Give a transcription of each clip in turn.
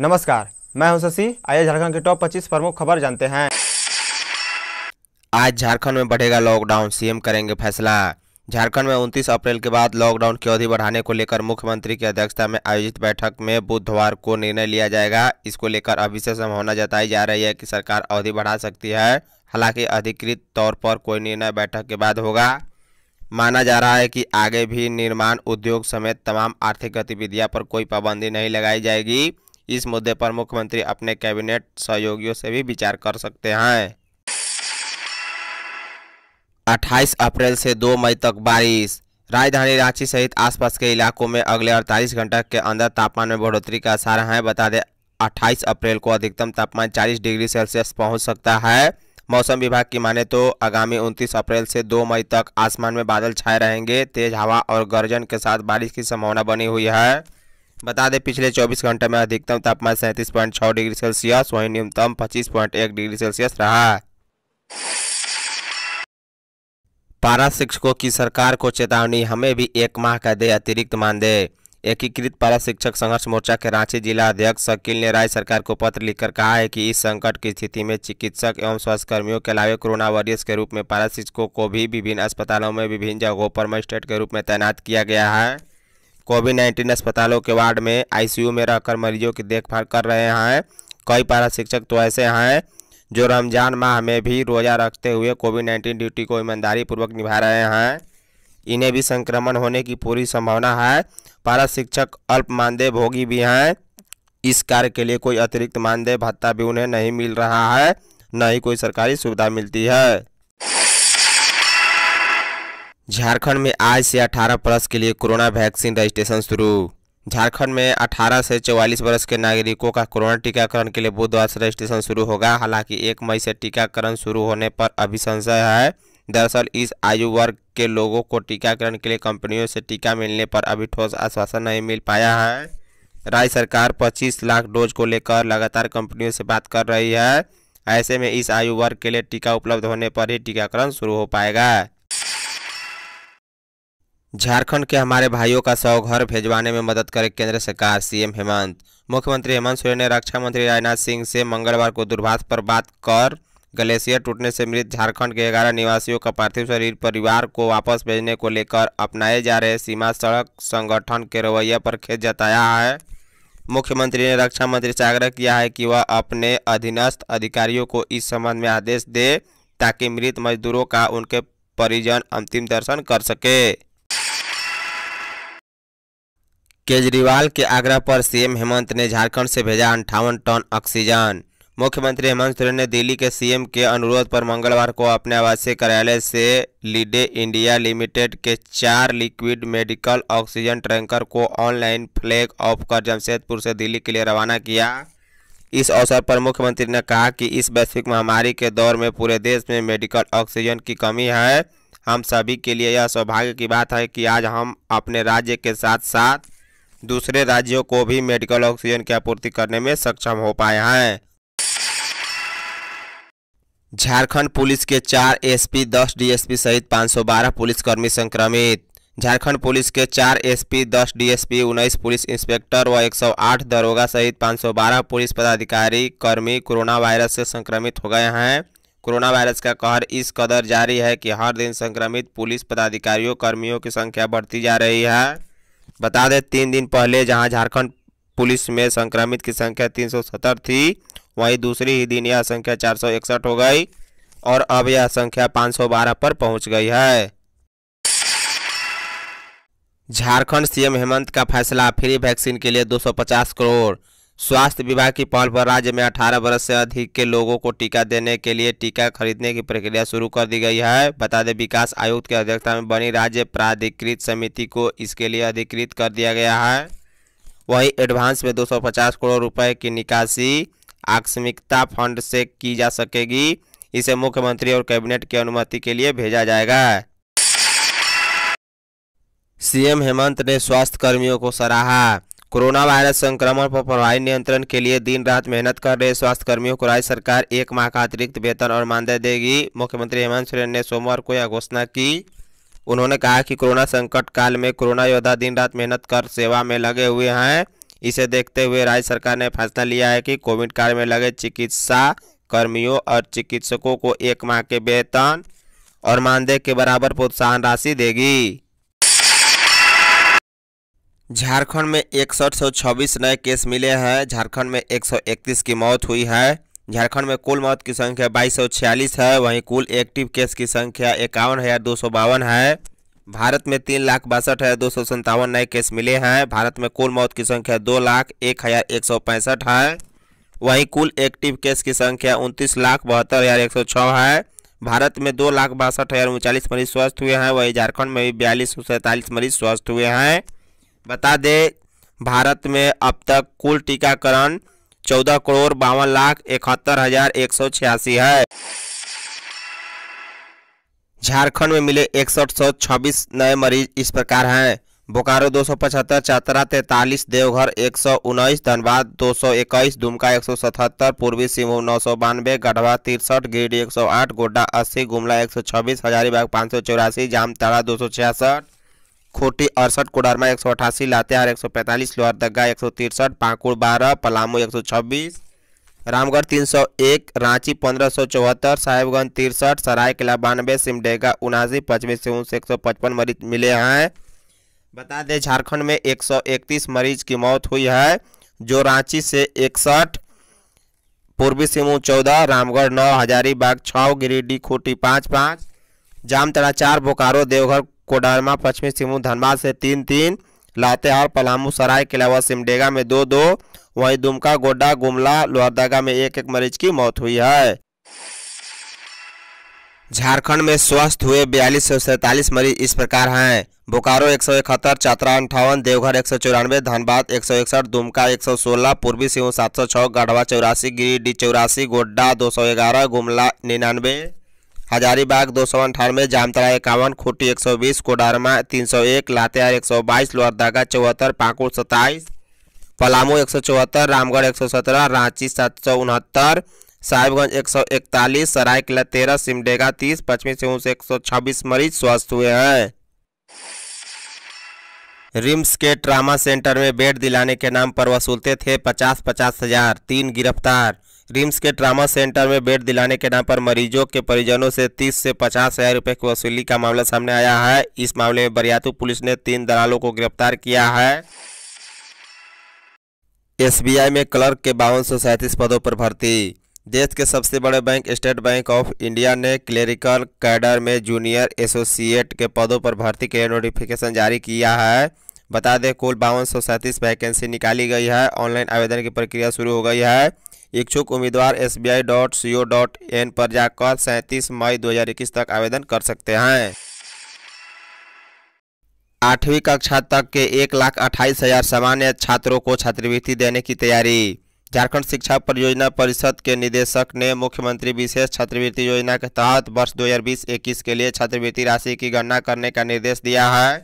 नमस्कार मैं हूं शशि आइए झारखंड के टॉप 25 प्रमुख खबर जानते हैं आज झारखंड में बढ़ेगा लॉकडाउन सीएम करेंगे फैसला झारखंड में 29 अप्रैल के बाद लॉकडाउन की अवधि बढ़ाने को लेकर मुख्यमंत्री की अध्यक्षता में आयोजित बैठक में बुधवार को निर्णय लिया जाएगा इसको लेकर अभी से संभावना जताई जा रही है कि सरकार अवधि बढ़ा सकती है हालांकि अधिकृत तौर पर कोई निर्णय बैठक के बाद होगा माना जा रहा है कि आगे भी निर्माण उद्योग समेत तमाम आर्थिक गतिविधियां पर कोई पाबंदी नहीं लगाई जाएगी इस मुद्दे पर मुख्यमंत्री अपने कैबिनेट सहयोगियों से भी विचार कर सकते हैं 28 अप्रैल से 2 मई तक बारिश राजधानी रांची सहित आसपास के इलाकों में अगले 48 घंटे के अंदर तापमान में बढ़ोतरी का आसार है बता दें 28 अप्रैल को अधिकतम तापमान 40 डिग्री सेल्सियस पहुंच सकता है मौसम विभाग की माने तो आगामी 29 अप्रैल से 2 मई तक आसमान में बादल छाए रहेंगे तेज हवा और गर्जन के साथ बारिश की संभावना बनी हुई है बता दें पिछले 24 घंटे में अधिकतम तापमान सैंतीस पॉइंट छः डिग्री सेल्सियस वहीं न्यूनतम पच्चीस पॉइंट एक डिग्री सेल्सियस रहा पारा शिक्षकों की सरकार को चेतावनी हमें भी एक माह का दे अतिरिक्त मानदेय एकीकृत पारा शिक्षक संघर्ष मोर्चा के रांची जिला अध्यक्ष शकील ने राज्य सरकार को पत्र लिखकर कहा है कि इस संकट की स्थिति में चिकित्सक एवं स्वास्थ्य कर्मियों के अलावा कोरोना वॉरियर्स के रूप में पारा शिक्षकों को भी विभिन्न अस्पतालों में विभिन्न जगहों पर मजिस्ट्रेट के रूप में तैनात किया गया है कोविड नाइन्टीन अस्पतालों के वार्ड में आईसीयू में रहकर मरीजों की देखभाल कर रहे हैं कई पारा शिक्षक तो ऐसे हैं जो रमजान माह में भी रोज़ा रखते हुए कोविड नाइन्टीन ड्यूटी को ईमानदारी पूर्वक निभा रहे हैं इन्हें भी संक्रमण होने की पूरी संभावना है पारा शिक्षक अल्प मानदेय भोगी भी हैं इस कार्य के लिए कोई अतिरिक्त मानदेय भत्ता भी उन्हें नहीं मिल रहा है न ही कोई सरकारी सुविधा मिलती है झारखंड में आज से 18 प्लस के लिए कोरोना वैक्सीन रजिस्ट्रेशन शुरू झारखंड में 18 से 44 वर्ष के नागरिकों का कोरोना टीकाकरण के लिए बुधवार से रजिस्ट्रेशन शुरू होगा हालांकि एक मई से टीकाकरण शुरू होने पर अभी संशय है दरअसल इस आयु वर्ग के लोगों को टीकाकरण के लिए कंपनियों से टीका मिलने पर अभी ठोस आश्वासन नहीं मिल पाया है राज्य सरकार पच्चीस लाख डोज को लेकर लगातार कंपनियों से बात कर रही है ऐसे में इस आयु वर्ग के लिए टीका उपलब्ध होने पर ही टीकाकरण शुरू हो पाएगा झारखंड के हमारे भाइयों का शव घर भेजवाने में मदद करे केंद्र सरकार सीएम हेमंत मुख्यमंत्री हेमंत सोरेन ने रक्षा मंत्री राजनाथ सिंह से मंगलवार को दुर्भाष पर बात कर ग्लेशियर टूटने से मृत झारखंड के ग्यारह निवासियों का पार्थिव शरीर परिवार को वापस भेजने को लेकर अपनाए जा रहे सीमा सड़क संगठन के रवैया पर खेद जताया है मुख्यमंत्री ने रक्षा मंत्री से आग्रह किया है कि वह अपने अधीनस्थ अधिकारियों को इस संबंध में आदेश दे ताकि मृत मजदूरों का उनके परिजन अंतिम दर्शन कर सके केजरीवाल के आग्रह पर सीएम हेमंत ने झारखंड से भेजा अंठावन टन ऑक्सीजन मुख्यमंत्री हेमंत सोरेन ने दिल्ली के सीएम के अनुरोध पर मंगलवार को अपने आवासीय कार्यालय से लीडे इंडिया लिमिटेड के चार लिक्विड मेडिकल ऑक्सीजन टैंकर को ऑनलाइन फ्लैग ऑफ कर जमशेदपुर से दिल्ली के लिए रवाना किया इस अवसर पर मुख्यमंत्री ने कहा कि इस वैश्विक महामारी के दौर में पूरे देश में मेडिकल ऑक्सीजन की कमी है हम सभी के लिए यह सौभाग्य की बात है कि आज हम अपने राज्य के साथ साथ दूसरे राज्यों को भी मेडिकल ऑक्सीजन की आपूर्ति करने में सक्षम हो पाए हैं झारखंड पुलिस के चार एसपी, 10 डीएसपी सहित 512 पुलिसकर्मी संक्रमित झारखंड पुलिस के चार एसपी, 10 डीएसपी, 19 पुलिस इंस्पेक्टर व 108 दरोगा सहित 512 पुलिस पदाधिकारी कर्मी कोरोना वायरस से संक्रमित हो गए हैं कोरोना वायरस का कहर इस कदर जारी है कि हर दिन संक्रमित पुलिस पदाधिकारियों कर्मियों की संख्या बढ़ती जा रही है बता दें तीन दिन पहले जहां झारखंड पुलिस में संक्रमित की संख्या 370 थी वहीं दूसरी ही दिन यह संख्या चार हो गई और अब यह संख्या 512 पर पहुंच गई है झारखंड सीएम हेमंत का फैसला फ्री वैक्सीन के लिए 250 करोड़ स्वास्थ्य विभाग की पहल पर राज्य में अठारह वर्ष से अधिक के लोगों को टीका देने के लिए टीका खरीदने की प्रक्रिया शुरू कर दी गई है बता दें विकास आयुक्त की अध्यक्षता में बनी राज्य प्राधिकृत समिति को इसके लिए अधिकृत कर दिया गया है वही एडवांस में 250 करोड़ रुपए की निकासी आकस्मिकता फंड से की जा सकेगी इसे मुख्यमंत्री और कैबिनेट की अनुमति के लिए भेजा जाएगा सीएम हेमंत ने स्वास्थ्य कर्मियों को सराहा कोरोना वायरस संक्रमण पर प्रभावी नियंत्रण के लिए दिन रात मेहनत कर रहे स्वास्थ्यकर्मियों को राज्य सरकार एक माह का अतिरिक्त वेतन और मानदेय देगी मुख्यमंत्री हेमंत सोरेन ने सोमवार को यह घोषणा की उन्होंने कहा कि कोरोना संकट काल में कोरोना योद्धा दिन रात मेहनत कर सेवा में लगे हुए हैं इसे देखते हुए राज्य सरकार ने फैसला लिया है कि कोविड काल में लगे चिकित्सा कर्मियों और चिकित्सकों को एक माह के वेतन और मानदेय के बराबर प्रोत्साहन राशि देगी झारखंड में इकसठ सौ छब्बीस नए केस मिले हैं झारखंड में 131 की मौत हुई है झारखंड में कुल मौत की संख्या बाईस सौ छियालीस है वहीं कुल एक्टिव केस की संख्या इक्यावन हज़ार दो सौ बावन है भारत में तीन लाख बासठ हज़ार दो सौ संतावन नए केस मिले हैं भारत में कुल मौत की संख्या दो लाख एक हज़ार एक सौ पैंसठ है वहीं कुल एक्टिव केस की संख्या उनतीस लाख बहत्तर हज़ार एक सौ छः है भारत में दो लाख बासठ हज़ार उनचालीस मरीज स्वस्थ हुए हैं वहीं झारखंड में भी बयालीस सौ सैंतालीस मरीज स्वस्थ हुए हैं बता दें भारत में अब तक कुल टीकाकरण चौदह करोड़ बावन लाख इकहत्तर हजार एक सौ छियासी है झारखंड में मिले इकसठ सौ छब्बीस नए मरीज इस प्रकार हैं बोकारो दो सौ पचहत्तर चतरा तैंतालीस देवघर एक सौ उन्नीस धनबाद दो सौ इक्कीस दुमका एक सौ सतहत्तर पूर्वी सिंहभूम नौ सौ बानवे गढ़वा तिरसठ गिरडी एक सौ आठ गोड्डा अस्सी गुमला एक सौ छब्बीस हजारीबाग पाँच सौ चौरासी जामताड़ा दो सौ छियासठ खोटी अड़सठ कोडरमा एक सौ अठासी लातेहार एक सौ पैंतालीस लोहरदगा एक सौ तिरसठ पाकुड़ बारह पलामू एक सौ छब्बीस रामगढ़ तीन सौ एक रांची पंद्रह सौ चौहत्तर साहेबगंज तिरसठ सरायकला बानवे सिमडेगा उनासी पचमी सिंहभूम से एक सौ पचपन मरीज मिले हैं बता दें झारखंड में एक सौ इकतीस मरीज की मौत हुई है जो रांची से इकसठ पूर्वी सिंहभूम चौदह रामगढ़ नौ हजारीबाग छः गिरिडीह खूटी पाँच पाँच जामतरा चार बोकारो देवघर कोडरमा पश्चिमी सिंहभूम धनबाद से तीन तीन लातेहार पलामू सराय किलावा सिमडेगा में दो दो वहीं दुमका गोड्डा गुमला लोहरदगा में एक एक मरीज की मौत हुई है झारखंड में स्वस्थ हुए बयालीस सौ सैतालीस मरीज इस प्रकार हैं बोकारो एक सौ इकहत्तर चतरा अंठावन देवघर एक सौ चौरानवे धनबाद एक सौ इकसठ दुमका एक सौ सोलह पूर्वी सिंह सात सौ छः गढ़वा चौरासी गिरिडीह चौरासी गोड्डा दो सौ ग्यारह गुमला निन्यानवे हजारीबाग दो सौ अंठानवे जामतरा इक्यावन खूटी एक सौ बीस कोडरमा तीन सौ एक लातेहार एक सौ बाईस लोहरदागा चौहत्तर पाकुड़ सत्ताईस पलामू एक सौ चौहत्तर रामगढ़ एक सौ सत्रह रांची सात सौ उनहत्तर साहिबगंज एक सौ इकतालीस सरायकला तेरह सिमडेगा तीस पश्चिमी सिंहभूम से एक सौ छब्बीस मरीज स्वस्थ हुए हैं रिम्स के ट्रामा सेंटर में बेड दिलाने के नाम पर वसूलते थे पचास पचास हजार तीन गिरफ्तार रिम्स के ट्रामा सेंटर में बेड दिलाने के नाम पर मरीजों के परिजनों से तीस से पचास हज़ार रुपए की वसूली का मामला सामने आया है इस मामले में बरियातू पुलिस ने तीन दलालों को गिरफ्तार किया है एसबीआई में क्लर्क के बावन सौ सैंतीस पदों पर भर्ती देश के सबसे बड़े bank State Bank of India ने क्लेरिकल कैडर में जूनियर एसोसिएट के पदों पर भर्ती के लिए नोटिफिकेशन जारी किया है बता दें कुल बावन सौ सैंतीस वैकेंसी निकाली गई है ऑनलाइन आवेदन की प्रक्रिया शुरू हो गई है इच्छुक उम्मीदवार एस पर जाकर सैंतीस मई 2021 तक आवेदन कर सकते हैं आठवीं कक्षा तक के एक लाख अट्ठाईस हजार सामान्य छात्रों को छात्रवृत्ति देने की तैयारी झारखंड शिक्षा परियोजना परिषद के निदेशक ने मुख्यमंत्री विशेष छात्रवृत्ति योजना के तहत वर्ष 2020-21 के लिए छात्रवृत्ति राशि की गणना करने का निर्देश दिया है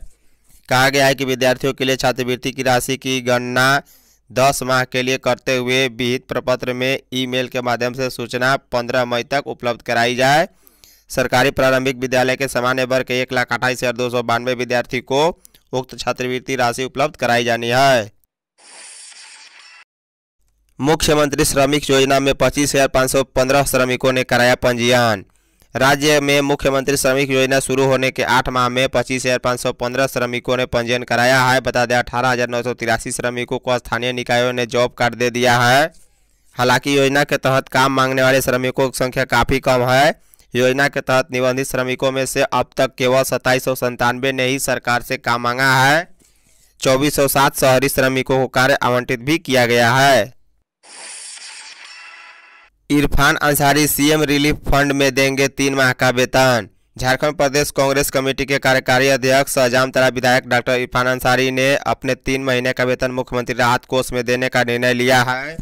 कहा गया है कि विद्यार्थियों के लिए छात्रवृत्ति की राशि की गणना दस माह के लिए करते हुए विहित प्रपत्र में ईमेल के माध्यम से सूचना पंद्रह मई तक उपलब्ध कराई जाए सरकारी प्रारंभिक विद्यालय के सामान्य वर्ग के एक लाख अट्ठाईस हज़ार दो सौ बानवे विद्यार्थी को उक्त छात्रवृत्ति राशि उपलब्ध कराई जानी है मुख्यमंत्री श्रमिक योजना में पच्चीस हज़ार पाँच सौ पंद्रह श्रमिकों ने कराया पंजीयन राज्य में मुख्यमंत्री श्रमिक योजना शुरू होने के आठ माह में पच्चीस हजार पाँच सौ पंद्रह श्रमिकों ने पंजीयन कराया है बता दें अठारह हजार नौ सौ तिरासी श्रमिकों को स्थानीय निकायों ने जॉब कार्ड दे दिया है हालांकि योजना के तहत काम मांगने वाले श्रमिकों की संख्या काफ़ी कम है योजना के तहत निबंधित श्रमिकों में से अब तक केवल सत्ताईस सौ संतानवे ने ही सरकार से काम मांगा है चौबीस सौ सात शहरी श्रमिकों को कार्य आवंटित भी किया गया है Irfan Ansari CM relief fund में देंगे तीन माह का वेतन झारखंड प्रदेश कांग्रेस कमेटी के कार्यकारी अध्यक्ष अजामतरा विधायक डॉक्टर इरफान अंसारी ने अपने तीन महीने का वेतन मुख्यमंत्री राहत कोष में देने का निर्णय लिया है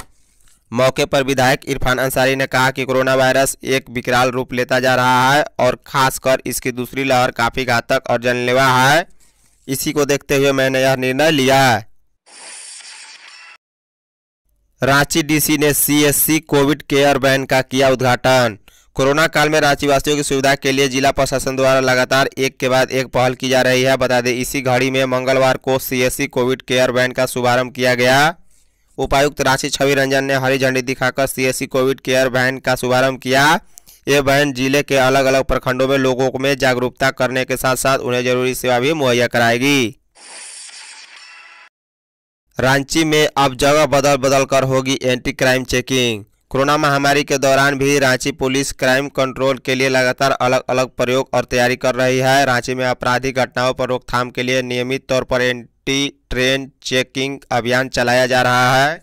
मौके पर विधायक इरफान अंसारी ने कहा कि कोरोना वायरस एक विकराल रूप लेता जा रहा है और खासकर इसकी दूसरी लहर काफ़ी घातक और जनलेवा है इसी को देखते हुए मैंने यह निर्णय लिया है रांची डीसी ने सीएससी कोविड केयर वैन का किया उद्घाटन कोरोना काल में रांची वासियों की सुविधा के लिए जिला प्रशासन द्वारा लगातार एक के बाद एक पहल की जा रही है बता दें इसी घड़ी में मंगलवार को सीएससी कोविड केयर वैन का शुभारंभ किया गया उपायुक्त रांची छवि रंजन ने हरी झंडी दिखाकर सीएससी कोविड केयर वैन का शुभारंभ किया ये वैन जिले के अलग अलग प्रखंडों में लोगों में जागरूकता करने के साथ साथ उन्हें जरूरी सेवा भी मुहैया कराएगी रांची में अब जगह बदल बदल कर होगी एंटी क्राइम चेकिंग कोरोना महामारी के दौरान भी रांची पुलिस क्राइम कंट्रोल के लिए लगातार अलग अलग प्रयोग और तैयारी कर रही है रांची में आपराधिक घटनाओं पर रोकथाम के लिए नियमित तौर पर एंटी ट्रेन चेकिंग अभियान चलाया जा रहा है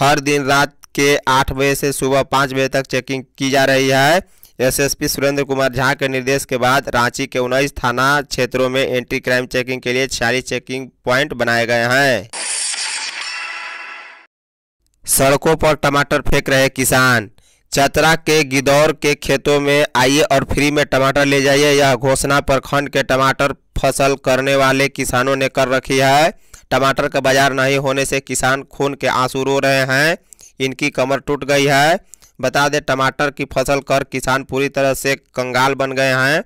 हर दिन रात के आठ बजे से सुबह पाँच बजे तक चेकिंग की जा रही है एसएसपी सुरेंद्र कुमार झा के निर्देश के बाद रांची के उन्नीस थाना क्षेत्रों में एंटी क्राइम चेकिंग के लिए छियालीस चेकिंग प्वाइंट बनाए गए हैं सड़कों पर टमाटर फेंक रहे किसान चतरा के गिदौर के खेतों में आइए और फ्री में टमाटर ले जाइए यह घोषणा प्रखंड के टमाटर फसल करने वाले किसानों ने कर रखी है टमाटर का बाजार नहीं होने से किसान खून के आंसू रो रहे हैं इनकी कमर टूट गई है बता दें टमाटर की फसल कर किसान पूरी तरह से कंगाल बन गए हैं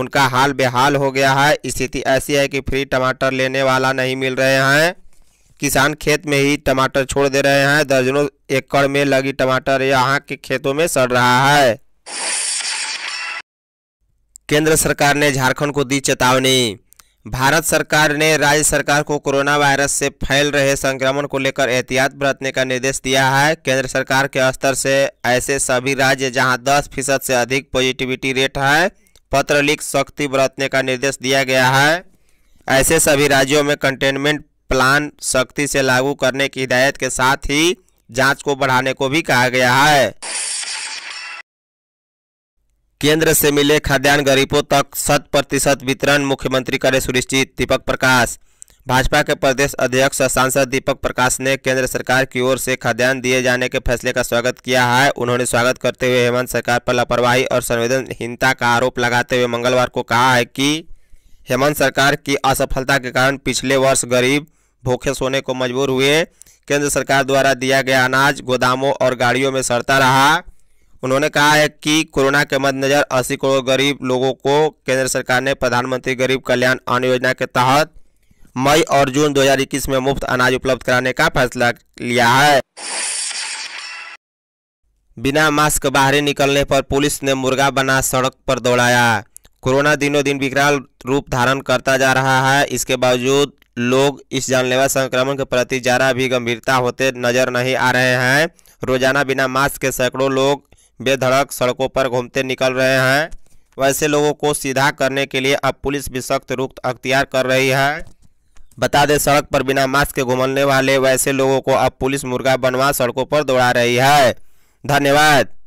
उनका हाल बेहाल हो गया है स्थिति ऐसी है कि फ्री टमाटर लेने वाला नहीं मिल रहे हैं किसान खेत में ही टमाटर छोड़ दे रहे हैं दर्जनों एकड़ में लगी टमाटर यहाँ के खेतों में सड़ रहा है केंद्र सरकार ने झारखंड को दी चेतावनी भारत सरकार ने राज्य सरकार को कोरोना वायरस से फैल रहे संक्रमण को लेकर एहतियात बरतने का निर्देश दिया है केंद्र सरकार के स्तर से ऐसे सभी राज्य जहां 10 फीसद से अधिक पॉजिटिविटी रेट है पत्र लिख सख्ती बरतने का निर्देश दिया गया है ऐसे सभी राज्यों में कंटेनमेंट प्लान सख्ती से लागू करने की हिदायत के साथ ही जाँच को बढ़ाने को भी कहा गया है केंद्र से मिले खाद्यान्न गरीबों तक शत प्रतिशत वितरण मुख्यमंत्री करे सुनिश्चित दीपक प्रकाश भाजपा के प्रदेश अध्यक्ष और सांसद दीपक प्रकाश ने केंद्र सरकार की ओर से खाद्यान्न दिए जाने के फैसले का स्वागत किया है उन्होंने स्वागत करते हुए हेमंत सरकार पर लापरवाही और संवेदनहीनता का आरोप लगाते हुए मंगलवार को कहा है कि हेमंत सरकार की असफलता के कारण पिछले वर्ष गरीब भूखे सोने को मजबूर हुए केंद्र सरकार द्वारा दिया गया अनाज गोदामों और गाड़ियों में सड़ता रहा उन्होंने कहा है कि कोरोना के मद्देनजर अस्सी करोड़ गरीब लोगों को केंद्र सरकार ने प्रधानमंत्री गरीब कल्याण अन्न योजना के तहत मई और जून 2021 में मुफ्त अनाज उपलब्ध कराने का फैसला लिया है बिना मास्क बाहर निकलने पर पुलिस ने मुर्गा बना सड़क पर दौड़ाया कोरोना दिनों दिन विकराल रूप धारण करता जा रहा है इसके बावजूद लोग इस जानलेवा संक्रमण के प्रति ज़रा भी गंभीरता होते नजर नहीं आ रहे हैं रोजाना बिना मास्क के सैकड़ों लोग बेधड़क सड़कों पर घूमते निकल रहे हैं वैसे लोगों को सीधा करने के लिए अब पुलिस भी सख्त रुख अख्तियार कर रही है बता दें सड़क पर बिना मास्क के घूमने वाले वैसे लोगों को अब पुलिस मुर्गा बनवा सड़कों पर दौड़ा रही है धन्यवाद